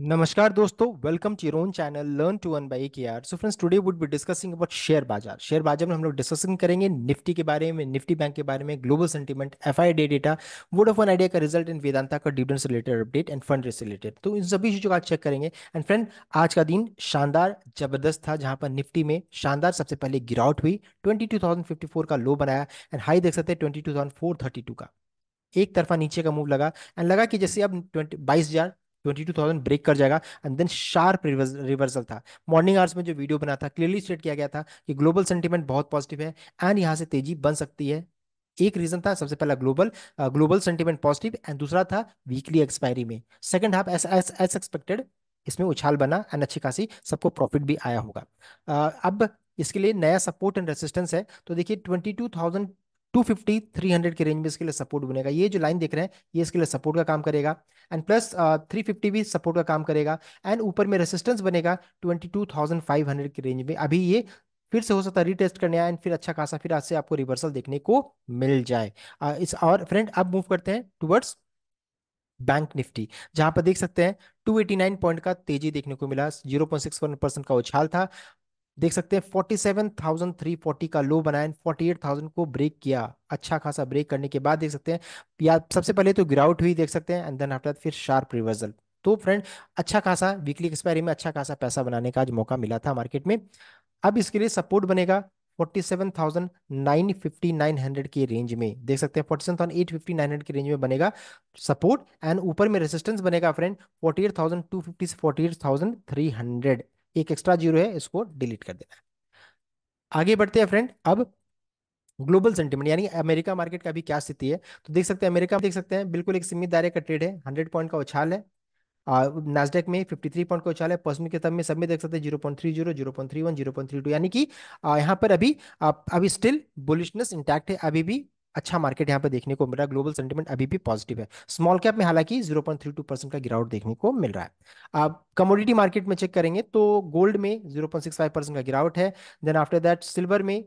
नमस्कार दोस्तों welcome to your channel learn to one by K R so friends today would be discussing about share बाजार share बाजार में हम लोग डिस्कसिंग करेंगे निफ्टी के बारे में निफ्टी बैंक के बारे में ग्लोबल सेंटीमेंट एफ आई डे डेटा वन आइडिया का रिजल्ट एंड वेदांता का डिविडेंड से related update and fund raise related तो इन सभी चीज़ों को आज चेक करेंगे एंड फ्रेंड आज का दिन शानदार जबरदस्त था जहाँ पर निफ्टी में शानदार सबसे पहले गिरावट हुई twenty two thousand fifty four का लो बनाया एंड हाई देख सकते हैं twenty two thousand four thirty two का एक तरफा नीचे का मूव लगा एंड लगा कि जैसे अब ट्वेंटी बाईस हजार 22,000 ब्रेक कर जाएगा एंड देन शार्प रिवर्सल था मॉर्निंग आवर्स में जो वीडियो बना था क्लियरली स्टेट किया गया था कि ग्लोबल सेंटीमेंट बहुत पॉजिटिव है एंड यहाँ से तेजी बन सकती है एक रीजन था सबसे पहला global global sentiment positive and दूसरा था वीकली एक्सपायरी में सेकंड हाफ एस एक्सपेक्टेड इसमें उछाल बना एंड अच्छी खासी सबको प्रॉफिट भी आया होगा uh, अब इसके लिए नया सपोर्ट एंड रेसिस्टेंस है तो देखिए ट्वेंटी टू थाउजेंड 250 300 के रेंज में इसके लिए सपोर्ट बनेगा ये जो लाइन देख रहे हैं ये इसके लिए सपोर्ट का काम करेगा एंड प्लस थ्री फिफ्टी भी सपोर्ट का काम करेगा एंड ऊपर में रेसिस्टेंस बनेगा 22,500 के रेंज में अभी ये फिर से हो सकता है रीटेस्ट करने आए एंड फिर अच्छा खासा फिर आज से आपको रिवर्सल देखने को मिल जाए uh, इस और फ्रेंड अब मूव करते हैं टूवर्ड्स बैंक निफ्टी जहां पर देख सकते हैं 289 पॉइंट का तेजी देखने को मिला 0.61 परसेंट का उछाल था देख सकते हैं forty seven thousand three forty का लो बनाया फोर्टी एट थाउजेंड को ब्रेक किया अच्छा खासा ब्रेक करने के बाद देख सकते हैं या सबसे पहले तो ग्राउट हुई देख सकते हैं एंड देन आफ्टर फिर शार्प रिवर्सल तो फ्रेंड अच्छा खासा वीकली एक्सपायरी में अच्छा खासा पैसा बनाने का आज मौका मिला था मार्केट में अब इसके लिए सपोर्ट बनेगा नाइन हंड्रेड के रेंज में देख सकते हैं नाइन हंड्रेड के रेंज में बनेगा सपोर्ट एंड ऊपर में रेजिस्टेंस बनेगा फ्रेंड फिफ्टी से हंड्रेड एक एक्स्ट्रा जीरो है इसको डिलीट कर देना है आगे बढ़ते हैं फ्रेंड अब ग्लोबल सेंटिमेंट यानी अमेरिका मार्केट का भी क्या स्थिति है तो देख सकते हैं अमेरिका देख सकते हैं बिल्कुल एक सीमित दायरे का ट्रेड है हंड्रेड पॉइंट का उछाल है नास्डेक में फिफ्टी थ्री पॉइंट का उछाल है पॉसमी के तब में सब में देख सकते हैं zero point three zero zero point three one zero point three two यानी कि यहाँ पर अभी अभी स्टिल बुलिशनेस इंटैक्ट है अभी भी अच्छा मार्केट यहाँ पे देखने को मिल रहा है ग्लोबल सेंटीमेंट अभी भी पॉजिटिव है स्मॉल कैप में हालांकि 0.32 परसेंट का गिरावट देखने को मिल रहा है आप कमोडिटी मार्केट में चेक करेंगे तो गोल्ड में 0.65 परसेंट का गिरावट है देन आफ्टर दैट सिल्वर में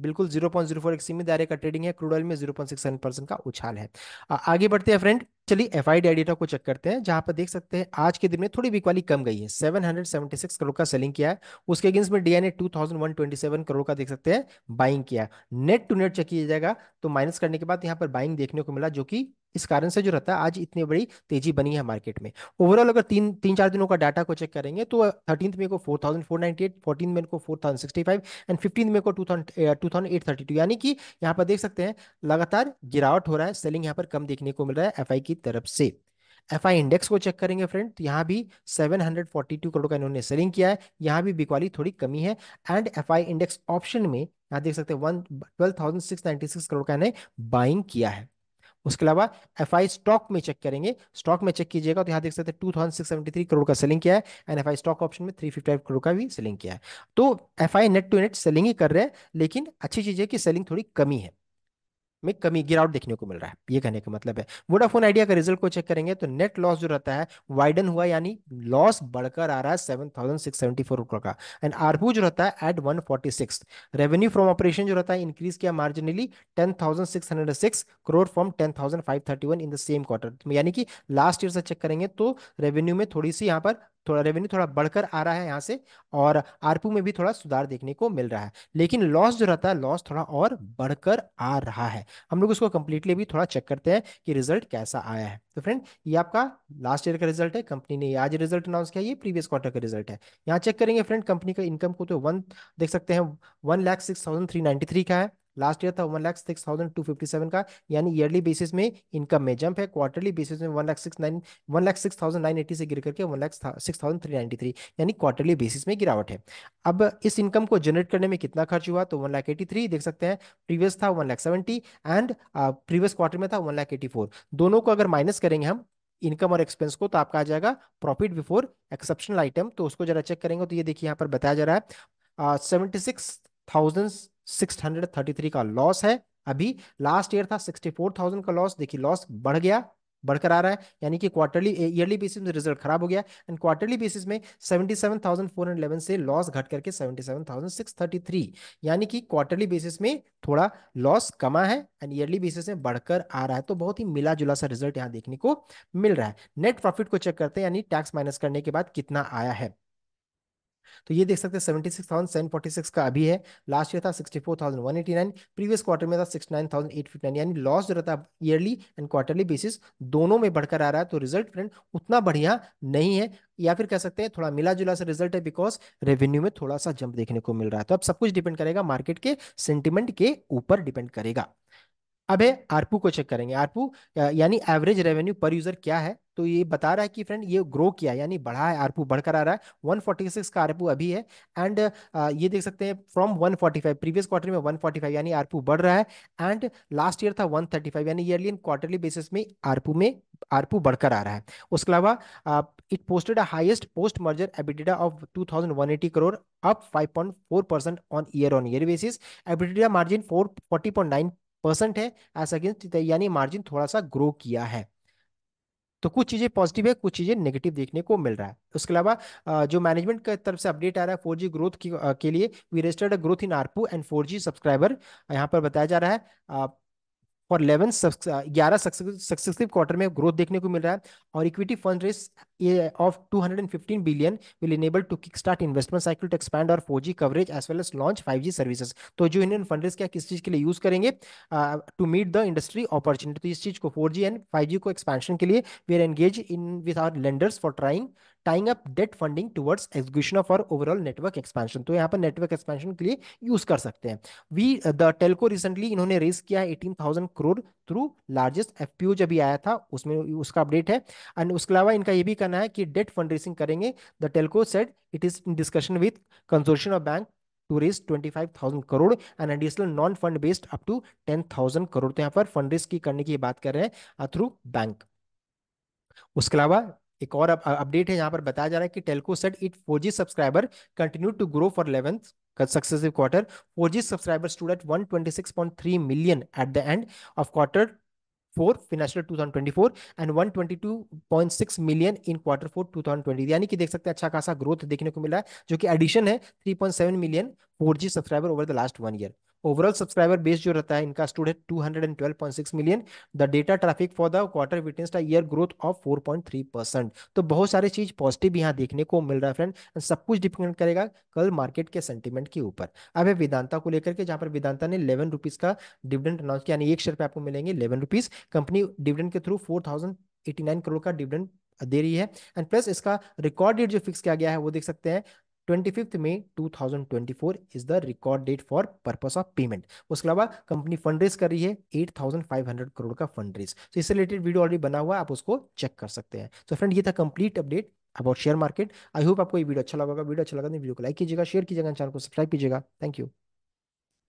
बिल्कुल 0.04 एक सीमित दायरे का ट्रेडिंग है क्रूड ऑयल में सेवन परसेंट का उछाल है आगे बढ़ते हैं फ्रेंड चलिए एफ आई डेटा को चेक करते हैं जहां पर देख सकते हैं आज के दिन में थोड़ी बिकवाली कम गई है 776 करोड़ का सेलिंग किया है उसके अगेंस्ट में डीएनए 2127 करोड़ का देख सकते हैं बाइंग किया नेट टू नेट चेक किया जाएगा तो माइनस करने के बाद यहां पर बाइंग देखने को मिला जो कि इस कारण से जो रहता है आज इतनी बड़ी तेजी बनी है मार्केट में ओवरऑल अगर तीन तीन चार दिनों का डाटा को चेक करेंगे तो थर्टीन मे को four thousand four ninety eight fourteen May को four thousand sixty five and fifteen May को two thousand two thousand eight thirty two यानी कि यहाँ पर देख सकते हैं लगातार गिरावट हो रहा है सेलिंग यहाँ पर कम देखने को मिल रहा है एफ की तरफ से एफ आई इंडेक्स को चेक करेंगे फ्रेंड तो यहाँ भी 742 करोड़ का इन्होंने सेलिंग किया है यहाँ भी बिकवाली थोड़ी कमी है and F I index option में यहाँ देख सकते हैं वन करोड़ का इन्हें बाइंग किया है उसके अलावा एफ आई स्टॉक में चेक करेंगे स्टॉक में चेक कीजिएगा तो यहाँ देख सकते हैं टू थाउजेंड करोड़ का सेलिंग किया है and F I stock option में थ्री करोड़ का भी सेलिंग किया है तो F I net to net selling ही कर रहे हैं लेकिन अच्छी चीज है कि सेलिंग थोड़ी कमी है में कमी गिरावट देखने को मिल रहा है ये कहने का मतलब है वोडाफोन आइडिया का रिजल्ट को चेक करेंगे तो नेट लॉस जो रहता है वाइडन हुआ यानी लॉस बढ़कर आ रहा है seven thousand six seventy four रुपये का एंड आरपू जो रहता है eight one forty six revenue from operation जो रहता है इंक्रीज किया marginally ten thousand six hundred six crore from ten thousand five thirty one in the same quarter यानी कि लास्ट ईयर से चेक करेंगे तो रेवेन्यू में थोड़ी सी यहाँ पर थोड़ा रेवेन्यू थोड़ा बढ़कर आ रहा है यहाँ से और आरपू में भी थोड़ा सुधार देखने को मिल रहा है लेकिन लॉस जो रहता है लॉस थोड़ा और बढ़कर आ रहा है हम लोग उसको कंप्लीटली भी थोड़ा चेक करते हैं कि रिजल्ट कैसा आया है तो फ्रेंड ये आपका लास्ट ईयर का रिजल्ट है कंपनी ने आज रिजल्ट अनाउंस किया ये प्रीवियस क्वार्टर का रिजल्ट है यहाँ चेक करेंगे फ्रेंड कंपनी का इनकम को तो वन देख सकते हैं one six thousand three ninety three का है लास्ट ईयर था one lakh six thousand two fifty seven का यानी ईयरली बेसिस में इनकम में जंप है क्वार्टरली बेसिस में one lakh six nine one lakh six thousand nine eighty से गिर करके one lakh six thousand three ninety three यानी क्वार्टरली बेसिस में गिरावट है अब इस इनकम को जनरेट करने में कितना खर्च हुआ तो वन लाख एटी थ्री देख सकते हैं प्रीवियस था one lakh seventy and previous quarter में था वन लाख एटी फोर दोनों को अगर माइनस करेंगे हम इनकम और एक्सपेंस को तो आपका आ जाएगा प्रॉफिट बिफोर एक्सेप्शनल आइटम तो उसको जरा चेक करेंगे तो ये देखिए यहाँ पर बताया जा रहा है seventy six thousand six hundred thirty three का लॉस है अभी लास्ट ईयर था सिक्सटी फोर थाउजेंड का लॉस देखिए लॉस बढ़ गया बढ़कर आ रहा है यानी कि क्वार्टरली ईयरली बेसिस में रिजल्ट खराब हो गया एंड क्वार्टरली बेसिस में 77,411 से लॉस घट करके 77,633 यानी कि क्वार्टरली बेसिस में थोड़ा लॉस कमा है एंड ईयरली बेसिस में बढ़कर आ रहा है तो बहुत ही मिला जुला सा रिजल्ट यहाँ देखने को मिल रहा है नेट प्रॉफिट को चेक करते हैं यानी टैक्स माइनस करने के बाद कितना आया है तो ये देख सकते हैं सेवेंटी का अभी है लास्ट ईयर था सिक्सटी प्रीवियस क्वार्टर में था सिक्स एट यानी लॉस जो रहता है ईयरली एंड क्वार्टरली बेसिस दोनों में बढ़कर आ रहा है तो रिजल्ट फ्रेंड उतना बढ़िया नहीं है या फिर कह सकते हैं थोड़ा मिला जुला सा रिजल्ट है बिकॉज रेवेन्यू में थोड़ा सा जंप देखने को मिल रहा है तो अब सब कुछ डिपेंड करेगा मार्केट के सेंटिमेंट के ऊपर डिपेंड करेगा अब है आरपू को चेक करेंगे आरपू यानी एवरेज रेवेन्यू पर यूजर क्या है तो ये बता रहा है कि फ्रेंड ये ग्रो किया यानी बढ़ा है आरपू बढ़कर आ रहा है 146 का आरपू अभी है एंड ये देख सकते हैं फ्रॉम 145 प्रीवियस क्वार्टर में 145 यानी आरपू बढ़ रहा है एंड लास्ट ईयर था 135 यानी ईयरली इन क्वार्टरली बेसिस में आरपू में आरपू बढ़कर आ रहा है उसके अलावा it posted a post merger EBITDA of 2180 crore up 5.4 percent on year on year basis EBITDA margin 440.9 percent है एस अगेंस्ट यानी मार्जिन थोड़ा सा ग्रो किया है तो कुछ चीज़ें पॉजिटिव है कुछ चीज़ें नेगेटिव देखने को मिल रहा है उसके अलावा जो मैनेजमेंट की तरफ से अपडेट आ रहा है फोर जी ग्रोथ की, के लिए we registered growth in ARPU and four G subscriber यहाँ पर बताया जा रहा है फॉर इलेवन ग्यारह सक्सेसिव क्वार्टर में ग्रोथ देखने को मिल रहा है और equity fund raise of 215 billion will enable to kickstart investment cycle to expand our 4G coverage as well as launch 5G services. तो जो इंडियन फंड किस चीज के लिए यूज करेंगे to meet the industry opportunity तो इस चीज को 4G एंड 5G को एक्सपेंशन के लिए we are engage in with our lenders for trying tying up debt funding towards execution of our overall network expansion तो यहाँ पर नेटवर्क एक्सपेंशन के लिए यूज कर सकते हैं वी द टेलको रिसेंटली इन्होंने रेस किया eighteen thousand crore through largest F FPO जो भी आया था उसमें उसका अपडेट है एंड उसके अलावा इनका ये भी कहना है कि डेट फंड रेसिंग करेंगे the telco said it is in discussion with consortium of bank to raise twenty five thousand crore and additional non fund based up to ten thousand crore तो यहाँ पर फंड रेस की करने की बात कर रहे हैं थ्रू uh, बैंक उसके अलावा एक और अपडेट uh, है यहाँ पर बताया जा रहा है कि telco said it four G subscriber continue to grow for eleventh successive quarter. 4G subscribers stood at 126.3 million at the end of quarter 4 financial 2024 and 122.6 million in quarter four 2020 यानी कि देख सकते हैं अच्छा खासा ग्रोथ देखने को मिला है जो कि एडिशन है 3.7 million 4G subscriber over the last one year overall subscriber base जो रहता है इनका stood at two hundred and twelve point six million the data traffic for the quarter witness year growth of four point three percent तो बहुत सारे चीज positive यहाँ देखने को मिल रहा है फ्रेंड सब कुछ डिपेंड करेगा कल मार्केट के सेंटिमेंट के ऊपर अब है वेदांता को लेकर के जहां पर वेदांता ने इलेवन रुपीज का डिविडेंड अनाउंस किया एक शेयर पे आपको मिलेंगे इलेवन रुपीज कंपनी डिविडेंड के through four thousand eighty nine crore का डिविडेंड दे रही है एंड प्लस इसका रिकॉर्ड डेट जो फिक्स किया गया है वो देख सकते हैं twenty May 2024 is the record date for purpose of payment उसके अलावा कंपनी फंड रेज कर रही है 8,500 करोड़ का फंड रेज तो इससे रिलेटेड वीडियो ऑलरेडी बना हुआ है आप उसको चेक कर सकते हैं तो so फ्रेंड ये था complete update about share market I hope आपको ये वीडियो अच्छा लगा वीडियो अच्छा लगा तो वीडियो को लाइक कीजिएगा शेयर कीजिएगा चैनल को सब्सक्राइब कीजिएगा थैंक यू